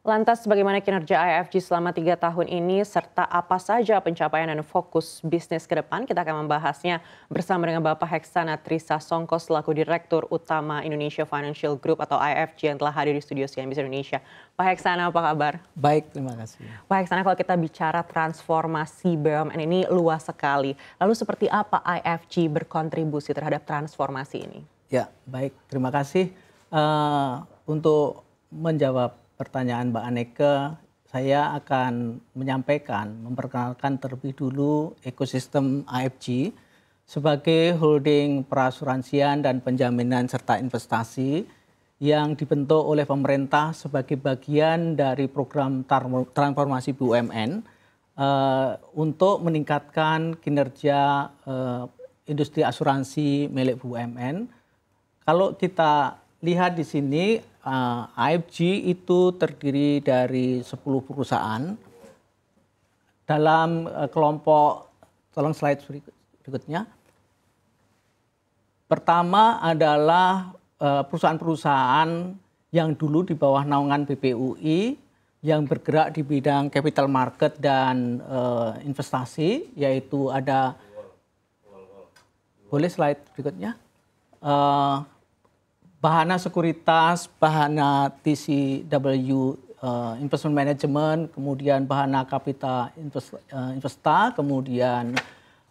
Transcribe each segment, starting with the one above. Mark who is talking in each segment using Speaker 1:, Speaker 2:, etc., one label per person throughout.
Speaker 1: Lantas bagaimana kinerja IFG selama tiga tahun ini serta apa saja pencapaian dan fokus bisnis ke depan? Kita akan membahasnya bersama dengan Bapak Heksana Trisa Songko selaku Direktur Utama Indonesia Financial Group atau IFG yang telah hadir di studio CNBC Indonesia. Pak Heksana apa kabar? Baik, terima kasih. Pak Heksana kalau kita bicara transformasi BUMN ini luas sekali. Lalu seperti apa IFG berkontribusi terhadap transformasi ini? Ya, baik. Terima kasih uh, untuk menjawab pertanyaan Mbak Aneke, saya akan menyampaikan, memperkenalkan terlebih dulu ekosistem AFG sebagai holding perasuransian dan penjaminan serta investasi yang dibentuk oleh pemerintah sebagai bagian dari program transformasi BUMN uh, eh, untuk meningkatkan kinerja uh, industri asuransi milik BUMN. Kalau kita lihat di sini uh, eh, AFG itu terdiri dari 10 perusahaan dalam uh, kelompok tolong slide berikutnya. Pertama adalah eh, perusahaan-perusahaan yang dulu di bawah naungan BPUI yang bergerak di bidang capital market dan uh, investasi yaitu ada boleh slide berikutnya uh, bahana sekuritas, bahana TCW uh, eh, investment management, kemudian bahana kapital invest, uh, Investa, kemudian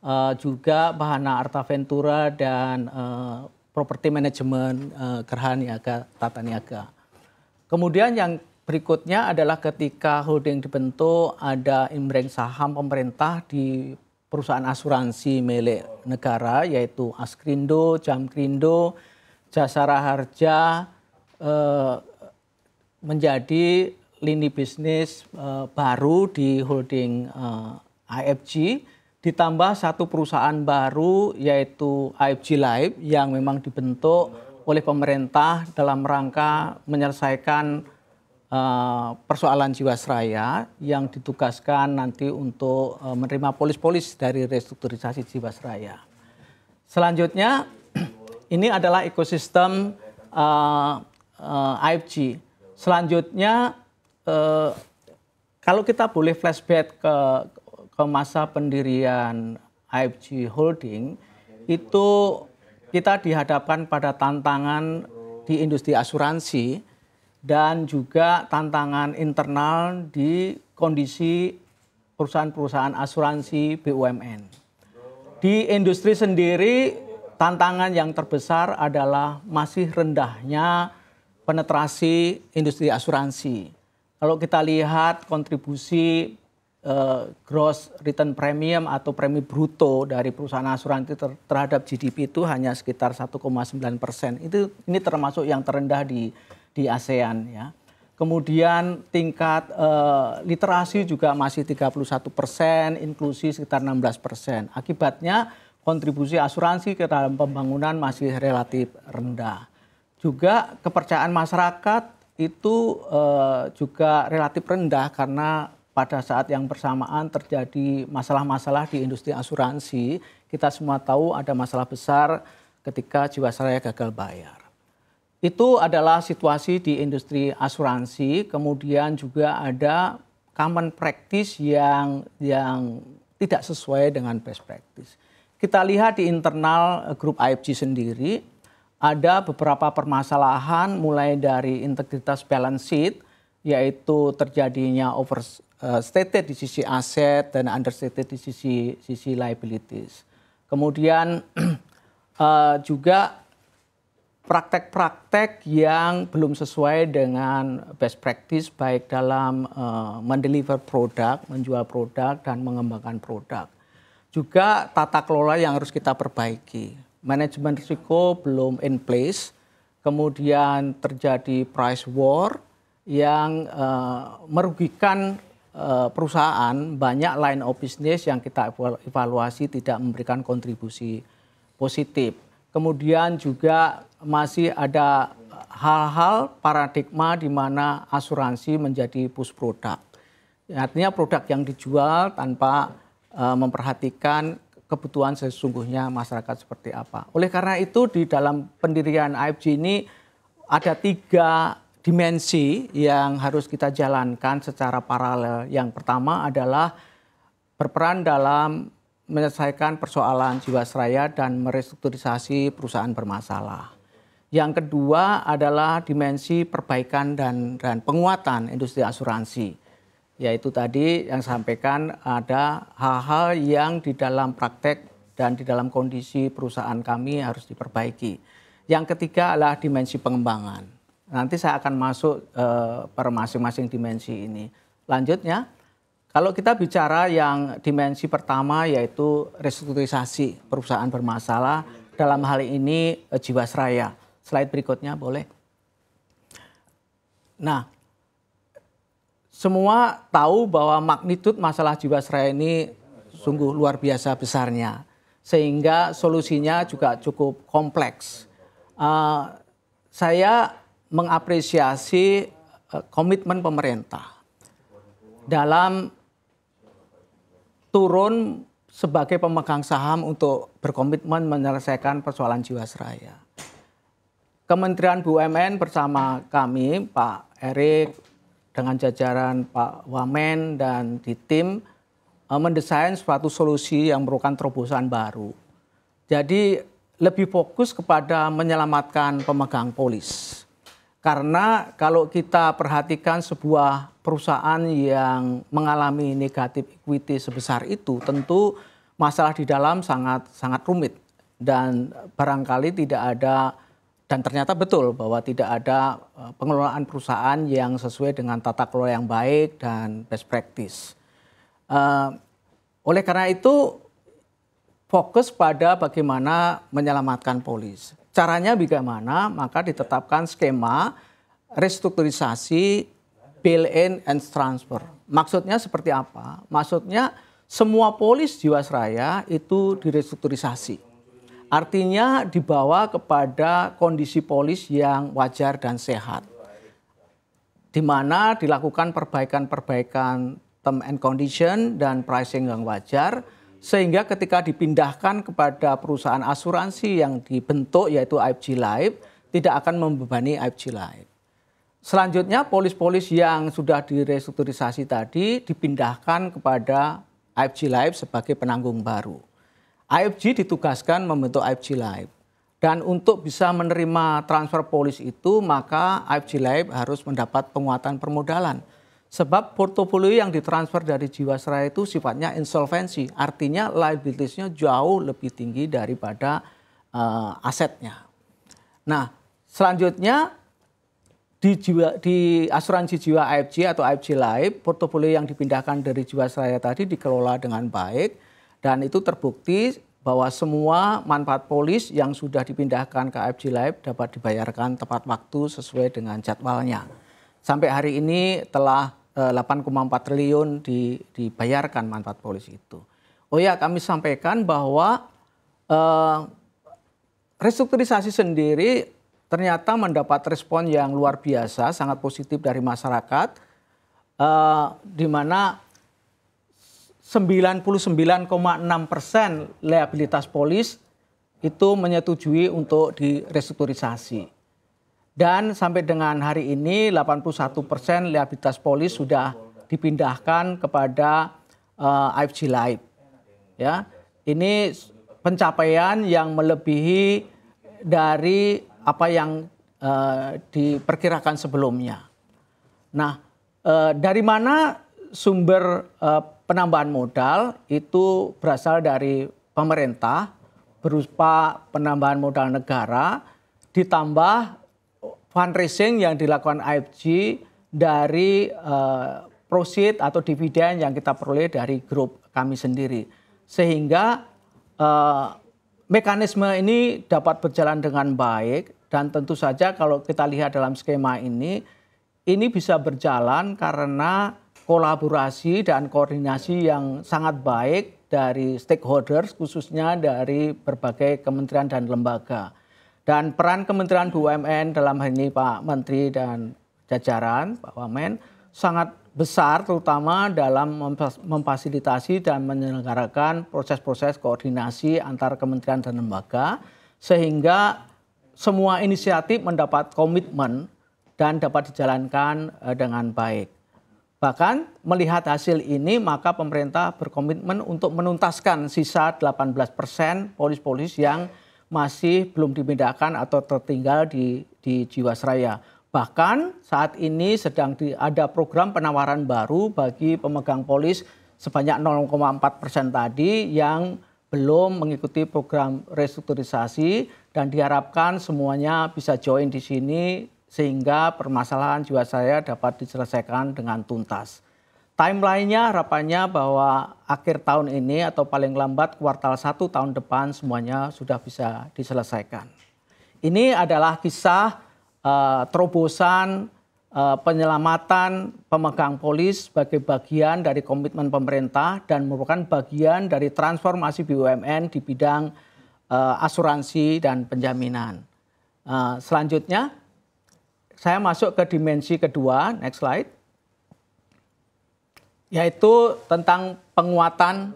Speaker 1: uh, juga bahana Arta Ventura dan uh, property management uh, Gerhan Niaga Tata Niaga. Kemudian yang berikutnya adalah ketika holding dibentuk ada imbreng saham pemerintah di perusahaan asuransi milik negara yaitu Askrindo, Jamkrindo, jasara harja eh, menjadi lini bisnis eh, baru di holding eh, AFG ditambah satu perusahaan baru yaitu IFG Live yang memang dibentuk oleh pemerintah dalam rangka menyelesaikan uh, persoalan Jiwasraya yang ditugaskan nanti untuk uh, menerima polis-polis dari restrukturisasi Jiwasraya. Selanjutnya ini adalah ekosistem uh, eh, uh, eh, IFG. Selanjutnya, uh, kalau kita boleh flashback ke, ke masa pendirian IFG Holding, itu kita dihadapkan pada tantangan di industri asuransi dan juga tantangan internal di kondisi perusahaan-perusahaan asuransi BUMN. Di industri sendiri Tantangan yang terbesar adalah masih rendahnya penetrasi industri asuransi. Kalau kita lihat kontribusi eh, gross return premium atau premi bruto dari perusahaan asuransi ter terhadap GDP itu hanya sekitar 1,9 persen. Itu ini termasuk yang terendah di di ASEAN ya. Kemudian tingkat uh, literasi juga masih 31 persen, inklusi sekitar 16 persen. Akibatnya kontribusi asuransi ke dalam pembangunan masih relatif rendah. Juga kepercayaan masyarakat itu uh, juga relatif rendah karena pada saat yang bersamaan terjadi masalah-masalah di industri asuransi. Kita semua tahu ada masalah besar ketika Jiwasraya gagal bayar. Itu adalah situasi di industri asuransi, kemudian juga ada common practice yang yang tidak sesuai dengan best practice kita lihat di internal eh, grup IFG sendiri ada beberapa permasalahan mulai dari integritas balance sheet yaitu terjadinya overstated eh, di sisi aset dan understated di sisi sisi liabilities. Kemudian eh, juga praktek-praktek yang belum sesuai dengan best practice baik dalam mendeliver produk, menjual produk dan mengembangkan produk juga tata kelola yang harus kita perbaiki. Manajemen risiko belum in place, kemudian terjadi price war yang uh, merugikan uh, perusahaan banyak line of business yang kita evaluasi tidak memberikan kontribusi positif. Kemudian juga masih ada hal-hal paradigma di mana asuransi menjadi push product. Artinya produk yang dijual tanpa uh, memperhatikan kebutuhan sesungguhnya masyarakat seperti apa. Oleh karena itu di dalam pendirian AFG ini ada tiga dimensi yang harus kita jalankan secara paralel. Yang pertama adalah berperan dalam menyelesaikan persoalan Jiwasraya dan merestrukturisasi perusahaan bermasalah. Yang kedua adalah dimensi perbaikan dan, dan penguatan industri asuransi yaitu tadi yang sampaikan ada hal-hal yang di dalam praktek dan di dalam kondisi perusahaan kami harus diperbaiki. Yang ketiga adalah dimensi pengembangan. Nanti saya akan masuk eh, per masing-masing dimensi ini. Lanjutnya, kalau kita bicara yang dimensi pertama yaitu restrukturisasi perusahaan bermasalah dalam hal ini eh, Jiwasraya. Slide berikutnya boleh. Nah, semua tahu bahwa magnitud masalah Jiwasraya ini sungguh luar biasa besarnya. Sehingga solusinya juga cukup kompleks. Uh, saya mengapresiasi uh, komitmen pemerintah dalam turun sebagai pemegang saham untuk berkomitmen menyelesaikan persoalan Jiwasraya. Kementerian BUMN bersama kami, Pak Erik, dengan jajaran Pak Wamen dan di tim uh, mendesain suatu solusi yang merupakan terobosan baru. Jadi lebih fokus kepada menyelamatkan pemegang polis. Karena kalau kita perhatikan sebuah perusahaan yang mengalami negatif equity sebesar itu, tentu masalah di dalam sangat sangat rumit dan barangkali tidak ada dan ternyata betul bahwa tidak ada eh, pengelolaan perusahaan yang sesuai dengan tata kelola yang baik dan best practice. Uh, oleh karena itu fokus pada bagaimana menyelamatkan polis. Caranya bagaimana? Maka ditetapkan skema restrukturisasi bail in and transfer. Maksudnya seperti apa? Maksudnya semua polis Jiwasraya itu direstrukturisasi Artinya dibawa kepada kondisi polis yang wajar dan sehat. Di mana dilakukan perbaikan-perbaikan term and condition dan pricing yang wajar sehingga ketika dipindahkan kepada perusahaan asuransi yang dibentuk yaitu IFG Life tidak akan membebani IFG Life. Selanjutnya polis-polis yang sudah direstrukturisasi tadi dipindahkan kepada IFG Life sebagai penanggung baru. IFG ditugaskan membentuk IFG Live. Dan untuk bisa menerima transfer polis itu, maka IFG Live harus mendapat penguatan permodalan. Sebab portofolio yang ditransfer dari Jiwasraya itu sifatnya insolvensi, artinya liabilitiesnya jauh lebih tinggi daripada uh, asetnya. Nah, selanjutnya di, jiwa, di asuransi jiwa AFG atau AFG Live, portofolio yang dipindahkan dari Jiwasraya tadi dikelola dengan baik, dan itu terbukti bahwa semua manfaat polis yang sudah dipindahkan ke AFG Live dapat dibayarkan tepat waktu sesuai dengan jadwalnya. Sampai hari ini telah 8,4 eh, triliun dibayarkan manfaat polis itu. Oh ya, kami sampaikan bahwa eh, restrukturisasi sendiri ternyata mendapat respon yang luar biasa, sangat positif dari masyarakat, eh, di mana 99,6 persen liabilitas polis itu menyetujui untuk direstrukturisasi. Dan sampai dengan hari ini 81 persen liabilitas polis sudah dipindahkan kepada uh, eh, IFG Life. Ya, ini pencapaian yang melebihi dari apa yang uh, diperkirakan sebelumnya. Nah, uh, dari mana sumber uh, penambahan modal itu berasal dari pemerintah berupa penambahan modal negara ditambah fundraising yang dilakukan IFG dari uh, proceed atau dividen yang kita peroleh dari grup kami sendiri. Sehingga uh, mekanisme ini dapat berjalan dengan baik dan tentu saja kalau kita lihat dalam skema ini ini bisa berjalan karena kolaborasi dan koordinasi ya. yang sangat baik dari stakeholders khususnya dari berbagai kementerian dan lembaga. Dan peran Kementerian BUMN dalam hal ini Pak Menteri dan jajaran Pak Wamen sangat besar terutama dalam memfasilitasi dan menyelenggarakan proses-proses koordinasi antar kementerian dan lembaga sehingga semua inisiatif mendapat komitmen dan dapat dijalankan eh, dengan baik. Bahkan melihat hasil ini maka pemerintah berkomitmen untuk menuntaskan sisa 18 persen polis-polis yang masih belum dipindahkan atau tertinggal di, di Jiwasraya. Bahkan saat ini sedang di, ada program penawaran baru bagi pemegang polis sebanyak 0,4 persen tadi yang belum mengikuti program restrukturisasi dan diharapkan semuanya bisa join di sini sehingga permasalahan jiwa saya dapat diselesaikan dengan tuntas. Timelinenya harapannya bahwa akhir tahun ini atau paling lambat kuartal satu tahun depan semuanya sudah bisa diselesaikan. Ini adalah kisah uh, terobosan uh, penyelamatan pemegang polis sebagai bagian dari komitmen pemerintah dan merupakan bagian dari transformasi BUMN di bidang uh, asuransi dan penjaminan. Uh, selanjutnya saya masuk ke dimensi kedua, next slide. Yaitu tentang penguatan,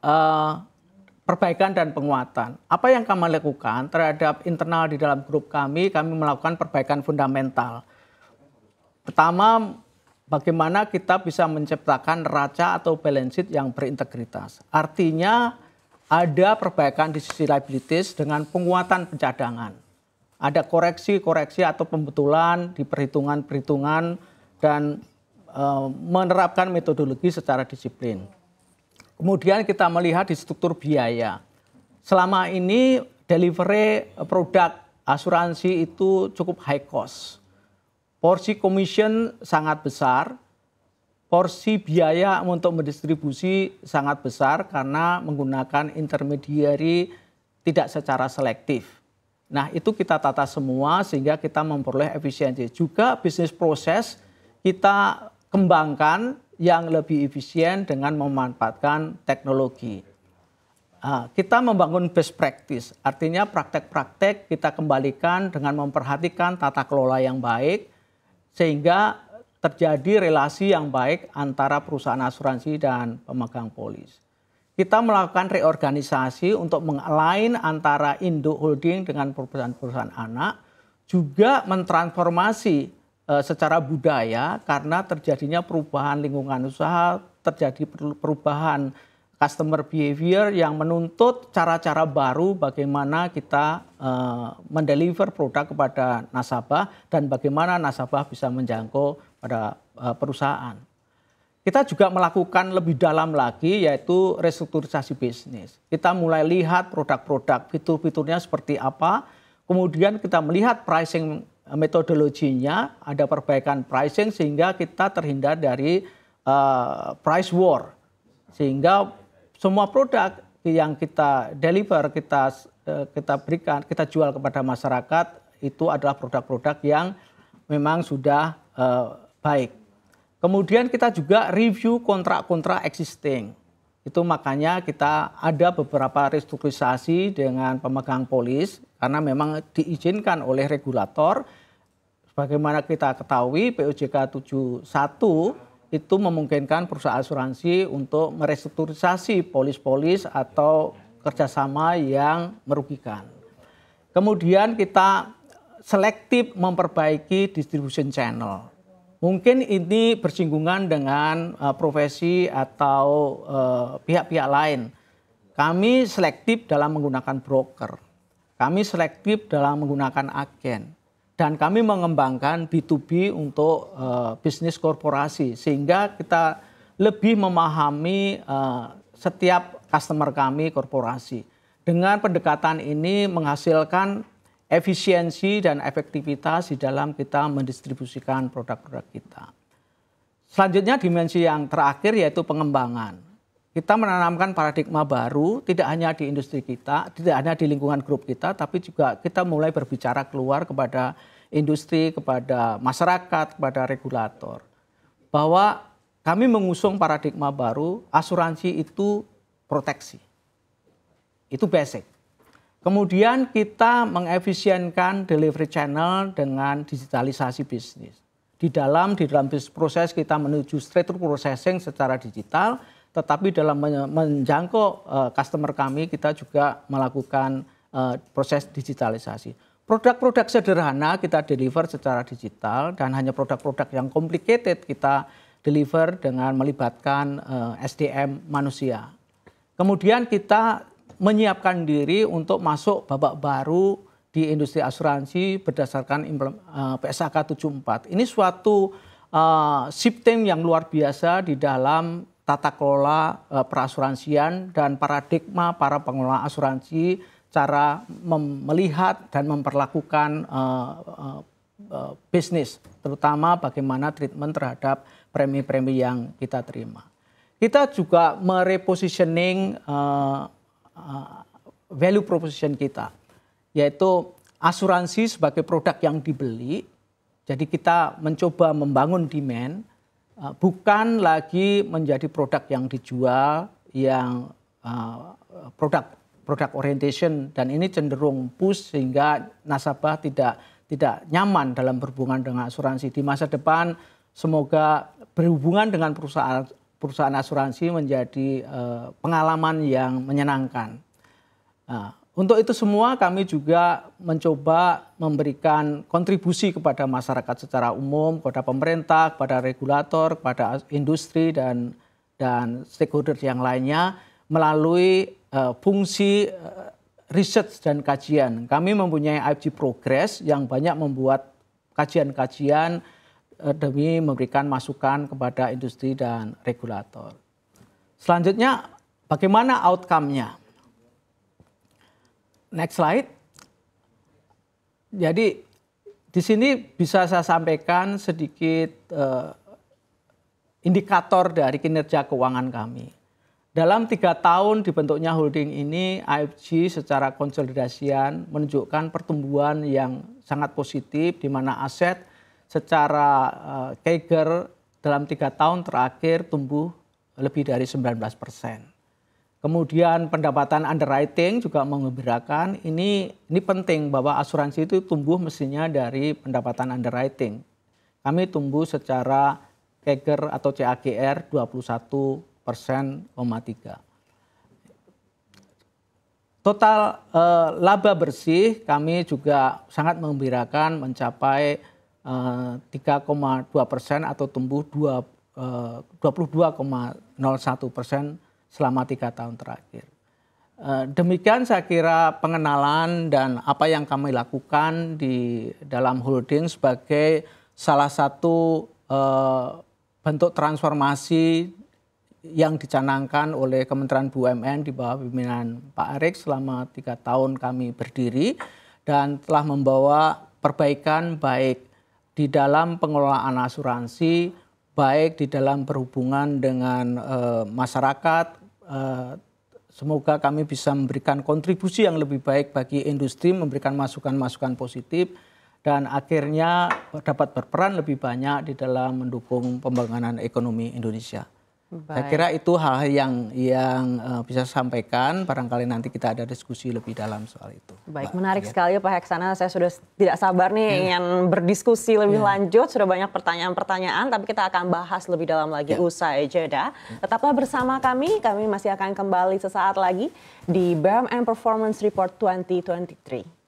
Speaker 1: uh, perbaikan dan penguatan. Apa yang kami lakukan terhadap internal di dalam grup kami, kami melakukan perbaikan fundamental. Pertama, bagaimana kita bisa menciptakan raca atau balance sheet yang berintegritas. Artinya ada perbaikan di sisi liabilities dengan penguatan pencadangan ada koreksi-koreksi atau pembetulan di perhitungan-perhitungan dan e, menerapkan metodologi secara disiplin. Kemudian kita melihat di struktur biaya. Selama ini delivery produk asuransi itu cukup high cost. Porsi commission sangat besar, porsi biaya untuk mendistribusi sangat besar karena menggunakan intermediary tidak secara selektif. Nah, itu kita tata semua sehingga kita memperoleh efisiensi. Juga bisnis proses kita kembangkan yang lebih efisien dengan memanfaatkan teknologi. Ah, kita membangun best practice, artinya praktek-praktek kita kembalikan dengan memperhatikan tata kelola yang baik, sehingga terjadi relasi yang baik antara perusahaan asuransi dan pemegang polis kita melakukan reorganisasi untuk mengalign antara induk holding dengan perusahaan-perusahaan anak, juga mentransformasi e, secara budaya karena terjadinya perubahan lingkungan usaha, terjadi perubahan customer behavior yang menuntut cara-cara baru bagaimana kita e, mendeliver produk kepada nasabah dan bagaimana nasabah bisa menjangkau pada e, perusahaan. Kita juga melakukan lebih dalam lagi yaitu restrukturisasi bisnis. Kita mulai lihat produk-produk, fitur-fiturnya seperti apa. Kemudian kita melihat pricing metodologinya, ada perbaikan pricing sehingga kita terhindar dari uh, price war. Sehingga semua produk yang kita deliver, kita uh, kita berikan, kita jual kepada masyarakat itu adalah produk-produk yang memang sudah uh, baik. Kemudian kita juga review kontrak-kontrak existing. Itu makanya kita ada beberapa restrukturisasi dengan pemegang polis karena memang diizinkan oleh regulator. Sebagaimana kita ketahui POJK 71 itu memungkinkan perusahaan asuransi untuk merestrukturisasi polis-polis atau kerjasama yang merugikan. Kemudian kita selektif memperbaiki distribution channel Mungkin ini bersinggungan dengan uh, profesi atau eh, pihak-pihak uh, lain. Kami selektif dalam menggunakan broker. Kami selektif dalam menggunakan agen. Dan kami mengembangkan B2B untuk uh, bisnis korporasi. Sehingga kita lebih memahami uh, setiap customer kami korporasi. Dengan pendekatan ini menghasilkan efisiensi dan efektivitas di dalam kita mendistribusikan produk-produk kita. Selanjutnya dimensi yang terakhir yaitu pengembangan. Kita menanamkan paradigma baru tidak hanya di industri kita, tidak hanya di lingkungan grup kita, tapi juga kita mulai berbicara keluar kepada industri, kepada masyarakat, kepada regulator. Bahwa kami mengusung paradigma baru, asuransi itu proteksi. Itu basic Kemudian kita mengefisienkan delivery channel dengan digitalisasi bisnis. Di dalam di dalam bisnis proses kita menuju straight through processing secara digital, tetapi dalam menjangkau uh, customer kami kita juga melakukan uh, proses digitalisasi. Produk-produk sederhana kita deliver secara digital dan hanya produk-produk yang complicated kita deliver dengan melibatkan uh, eh, SDM manusia. Kemudian kita menyiapkan diri untuk masuk babak baru di industri asuransi berdasarkan PSAK eh, 74. Ini suatu uh, eh, shifting yang luar biasa di dalam tata kelola uh, perasuransian dan paradigma para pengelola asuransi cara melihat dan memperlakukan uh, uh, uh, bisnis, terutama bagaimana treatment terhadap premi-premi yang kita terima. Kita juga merepositioning uh, Uh, value proposition kita, yaitu asuransi sebagai produk yang dibeli. Jadi kita mencoba membangun demand, uh, bukan lagi menjadi produk yang dijual, yang uh, produk produk orientation dan ini cenderung push sehingga nasabah tidak tidak nyaman dalam berhubungan dengan asuransi di masa depan semoga berhubungan dengan perusahaan perusahaan asuransi menjadi uh, pengalaman yang menyenangkan. Nah, untuk itu semua kami juga mencoba memberikan kontribusi kepada masyarakat secara umum, kepada pemerintah, kepada regulator, kepada industri dan dan stakeholder yang lainnya melalui uh, fungsi uh, eh, riset dan kajian. Kami mempunyai IFG Progress yang banyak membuat kajian-kajian Eh, demi memberikan masukan kepada industri dan regulator. Selanjutnya, bagaimana outcome-nya? Next slide. Jadi, di sini bisa saya sampaikan sedikit eh, indikator dari kinerja keuangan kami. Dalam tiga tahun dibentuknya holding ini, AFG secara konsolidasian menunjukkan pertumbuhan yang sangat positif di mana aset secara uh, eh, keger dalam tiga tahun terakhir tumbuh lebih dari 19 persen. Kemudian pendapatan underwriting juga mengembirakan. Ini ini penting bahwa asuransi itu tumbuh mestinya dari pendapatan underwriting. Kami tumbuh secara CAGR atau CAGR 21 persen, tiga. Total eh, laba bersih kami juga sangat mengembirakan mencapai 3,2 eh, persen atau tumbuh 22,01 eh, persen selama tiga tahun terakhir. Eh, demikian saya kira pengenalan dan apa yang kami lakukan di dalam holding sebagai salah satu bentuk transformasi yang dicanangkan oleh Kementerian BUMN di bawah pimpinan Pak Erick selama tiga tahun kami berdiri dan telah membawa perbaikan baik di dalam pengelolaan asuransi baik di dalam berhubungan dengan e, masyarakat e, semoga kami bisa memberikan kontribusi yang lebih baik bagi industri memberikan masukan-masukan positif dan akhirnya dapat berperan lebih banyak di dalam mendukung pembangunan ekonomi Indonesia. Baik. Saya kira itu hal yang yang uh, bisa saya sampaikan. Barangkali nanti kita ada diskusi lebih dalam soal itu. Baik, Mbak, menarik ya. sekali Pak Heksana. Saya sudah tidak sabar nih hmm. ingin berdiskusi lebih hmm. lanjut. Sudah banyak pertanyaan-pertanyaan, tapi kita akan bahas lebih dalam lagi ya. usai jeda. Ya. Tetaplah bersama kami. Kami masih akan kembali sesaat lagi di BMM Performance Report 2023.